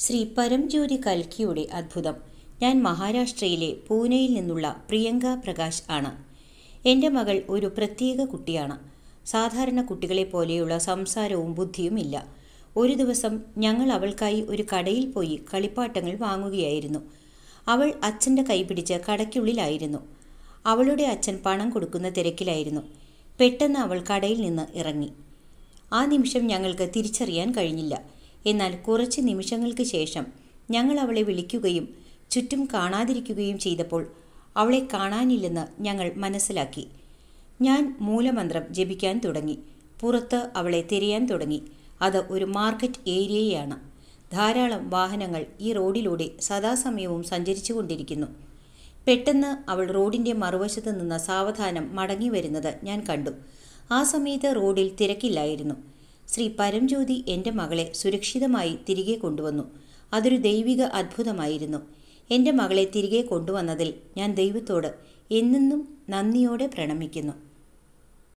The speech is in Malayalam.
ശ്രീ പരംജ്യോതി കൽക്കിയുടെ അത്ഭുതം ഞാൻ മഹാരാഷ്ട്രയിലെ പൂനെയിൽ നിന്നുള്ള പ്രിയങ്ക പ്രകാശ് ആണ് എൻ്റെ മകൾ ഒരു പ്രത്യേക കുട്ടിയാണ് സാധാരണ കുട്ടികളെ പോലെയുള്ള സംസാരവും ബുദ്ധിയും ഇല്ല ഒരു ദിവസം ഞങ്ങൾ അവൾക്കായി ഒരു കടയിൽ പോയി കളിപ്പാട്ടങ്ങൾ വാങ്ങുകയായിരുന്നു അവൾ അച്ഛൻ്റെ കൈപിടിച്ച് കടയ്ക്കുള്ളിലായിരുന്നു അവളുടെ അച്ഛൻ പണം കൊടുക്കുന്ന തിരക്കിലായിരുന്നു പെട്ടെന്ന് അവൾ കടയിൽ നിന്ന് ഇറങ്ങി ആ നിമിഷം ഞങ്ങൾക്ക് തിരിച്ചറിയാൻ കഴിഞ്ഞില്ല എന്നാൽ കുറച്ച് നിമിഷങ്ങൾക്ക് ശേഷം ഞങ്ങൾ അവളെ വിളിക്കുകയും ചുറ്റും കാണാതിരിക്കുകയും ചെയ്തപ്പോൾ അവളെ കാണാനില്ലെന്ന് ഞങ്ങൾ മനസ്സിലാക്കി ഞാൻ മൂലമന്ത്രം ജപിക്കാൻ തുടങ്ങി പുറത്ത് അവളെ തിരയാൻ തുടങ്ങി അത് ഒരു മാർക്കറ്റ് ഏരിയയാണ് ധാരാളം വാഹനങ്ങൾ ഈ റോഡിലൂടെ സദാസമയവും സഞ്ചരിച്ചു കൊണ്ടിരിക്കുന്നു പെട്ടെന്ന് അവൾ റോഡിൻ്റെ മറുവശത്ത് നിന്ന് സാവധാനം മടങ്ങി വരുന്നത് ഞാൻ കണ്ടു ആ സമയത്ത് റോഡിൽ തിരക്കില്ലായിരുന്നു ശ്രീ പരംജ്യോതി എൻ്റെ മകളെ സുരക്ഷിതമായി തിരികെ കൊണ്ടുവന്നു അതൊരു ദൈവിക അത്ഭുതമായിരുന്നു എൻ്റെ മകളെ തിരികെ കൊണ്ടുവന്നതിൽ ഞാൻ ദൈവത്തോട് എന്നെന്നും നന്ദിയോടെ പ്രണമിക്കുന്നു